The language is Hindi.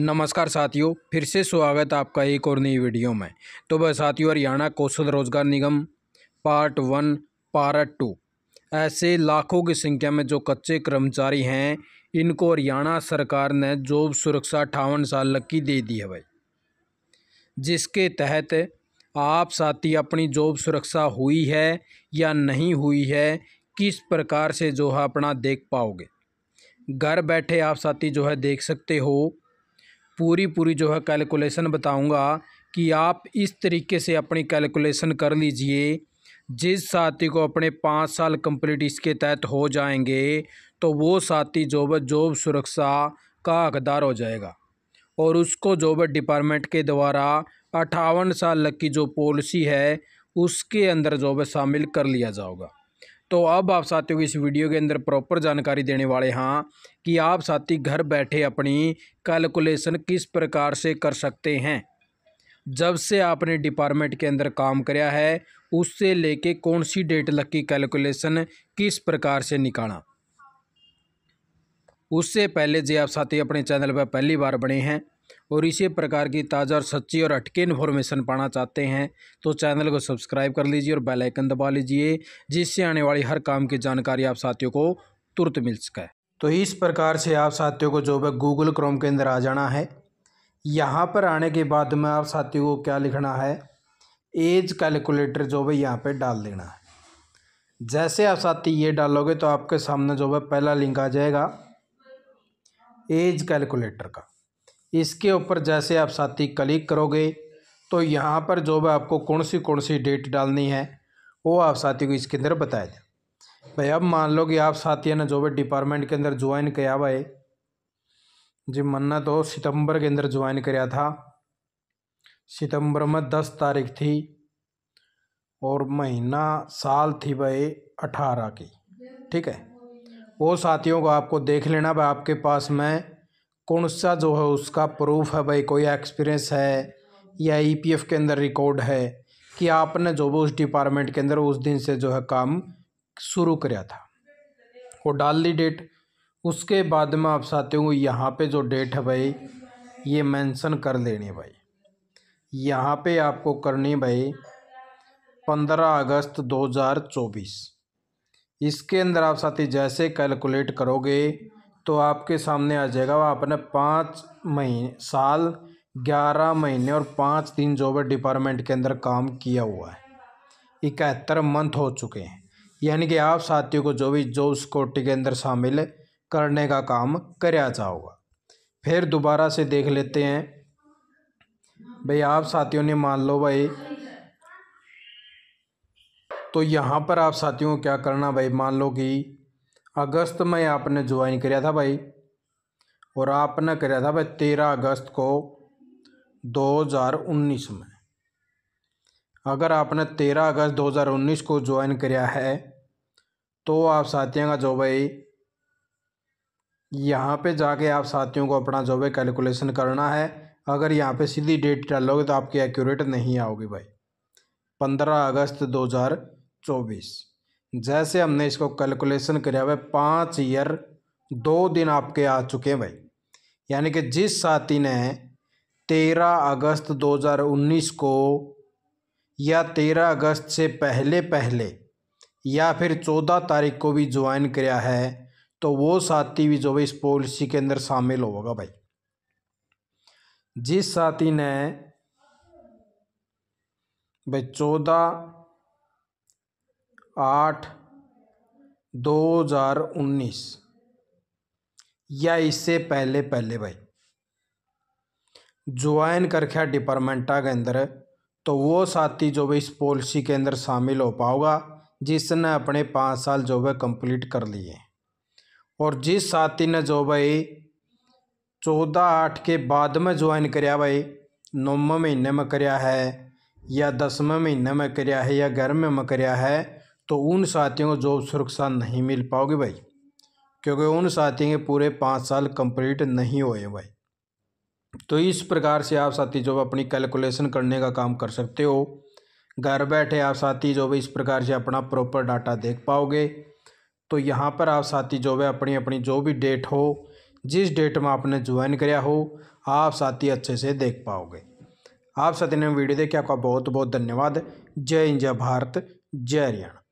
नमस्कार साथियों फिर से स्वागत आपका एक और नई वीडियो में तो वह साथियों Haryana Kaushal Rozgar Nigam part one part two ऐसे लाखों की संख्या में जो कच्चे कर्मचारी हैं इनको हरियाणा सरकार ने जॉब सुरक्षा अठावन साल लकी दे दी है भाई जिसके तहत आप साथी अपनी जॉब सुरक्षा हुई है या नहीं हुई है किस प्रकार से जो है अपना देख पाओगे घर बैठे आप साथी जो है देख सकते हो पूरी पूरी जो है कैलकुलेशन बताऊंगा कि आप इस तरीके से अपनी कैलकुलेशन कर लीजिए जिस साथी को अपने पाँच साल कंप्लीट इसके तहत हो जाएंगे तो वो साथी है जॉब सुरक्षा का हकदार हो जाएगा और उसको जॉब डिपार्टमेंट के द्वारा अट्ठावन साल लग की जो पॉलिसी है उसके अंदर जॉब शामिल कर लिया जाएगा तो अब आप साथियों को इस वीडियो के अंदर प्रॉपर जानकारी देने वाले हाँ कि आप साथी घर बैठे अपनी कैलकुलेशन किस प्रकार से कर सकते हैं जब से आपने डिपार्टमेंट के अंदर काम कराया है उससे लेके कौन सी डेट लग की कैलकुलेशन किस प्रकार से निकालना उससे पहले जी आप साथी अपने चैनल पर पहली बार बने हैं और इसी प्रकार की ताज़ा और सच्ची और अटके इन्फॉर्मेशन पाना चाहते हैं तो चैनल को सब्सक्राइब कर लीजिए और बेल आइकन दबा लीजिए जिससे आने वाली हर काम की जानकारी आप साथियों को तुरंत मिल सके तो इस प्रकार से आप साथियों को जो है गूगल क्रोम के अंदर आ जाना है यहाँ पर आने के बाद में आप साथियों को क्या लिखना है एज कैलकुलेटर जो है यहाँ पर डाल देना है जैसे आप साथी ये डालोगे तो आपके सामने जो है पहला लिंक आ जाएगा एज कैलकुलेटर का इसके ऊपर जैसे आप साथी क्लिक करोगे तो यहाँ पर जो भी आपको कौन सी कौन सी डेट डालनी है वो आप साथी को इसके अंदर बताया जाए भाई अब मान लो कि आप साथियों ने जो भी डिपार्टमेंट के अंदर ज्वाइन किया भाई जी मन्ना तो सितंबर के अंदर ज्वाइन कराया था सितंबर में दस तारीख थी और महीना साल थी भाई अठारह की ठीक है वो साथियों को आपको देख लेना भाई आपके पास में कौन सा जो है उसका प्रूफ है भाई कोई एक्सपीरियंस है या ई पी एफ के अंदर रिकॉर्ड है कि आपने जो भी उस डिपार्टमेंट के अंदर उस दिन से जो है काम शुरू कराया था वो डाल दी डेट उसके बाद में आप चाहते हो यहाँ पे जो डेट है भाई ये मेंशन कर लेनी भाई यहाँ पे आपको करनी भाई पंद्रह अगस्त दो हज़ार चौबीस इसके अंदर आप साथी जैसे कैलकुलेट करोगे तो आपके सामने आ जाएगा वह आपने पाँच महीने साल ग्यारह महीने और पाँच दिन जो भी डिपार्टमेंट के अंदर काम किया हुआ है इकहत्तर मंथ हो चुके हैं यानी कि आप साथियों को जो भी जॉब सिक्योरिटी के अंदर शामिल करने का काम कराया जाओगा फिर दोबारा से देख लेते हैं भाई आप साथियों ने मान लो भाई तो यहाँ पर आप साथियों को क्या करना भाई मान लो कि अगस्त में आपने ज्वाइन किया था भाई और आपने कराया था भाई तेरह अगस्त को 2019 में अगर आपने तेरह अगस्त 2019 को ज्वाइन कराया है तो आप साथियों का जो भाई यहाँ पे जाके आप साथियों को अपना जो भाई कैलकुलेशन करना है अगर यहाँ पे सीधी डेट डालोगे तो आपकी एक्यूरेट नहीं आओगी भाई पंद्रह अगस्त दो हज़ार चौबीस जैसे हमने इसको कैलकुलेशन करा हुआ पाँच ईयर दो दिन आपके आ चुके हैं भाई यानी कि जिस साथी ने तेरह अगस्त 2019 को या तेरह अगस्त से पहले पहले या फिर चौदह तारीख को भी ज्वाइन किया है तो वो साथी भी जो है इस पॉलिसी के अंदर शामिल होगा भाई जिस साथी ने भाई चौदह आठ दो हज़ार उन्नीस या इससे पहले पहले भाई ज्वाइन करके डिपार्टमेंटा के अंदर तो वो साथी जो भी इस पॉलिसी के अंदर शामिल हो पाओगा जिसने अपने पाँच साल जो है कंप्लीट कर लिए और जिस साथी ने जो भाई चौदह आठ के बाद में ज्वाइन कराया भाई नौवें महीने में कराया है या दसवें महीने में कराया है या ग्यारहवें में कराया है तो उन साथियों को जॉब सुरक्षा नहीं मिल पाओगे भाई क्योंकि उन साथियों के पूरे पाँच साल कंप्लीट नहीं हुए भाई तो इस प्रकार से आप साथी जॉब अपनी कैलकुलेशन करने का काम कर सकते हो घर बैठे आप साथी जॉब इस प्रकार से अपना प्रॉपर डाटा देख पाओगे तो यहाँ पर आप साथी जॉब अपनी अपनी जो भी डेट हो जिस डेट में आपने ज्वाइन कराया हो आप साथी अच्छे से देख पाओगे आप साथी ने वीडियो देखे आपका बहुत बहुत धन्यवाद जय इंडिया भारत जय हरियाणा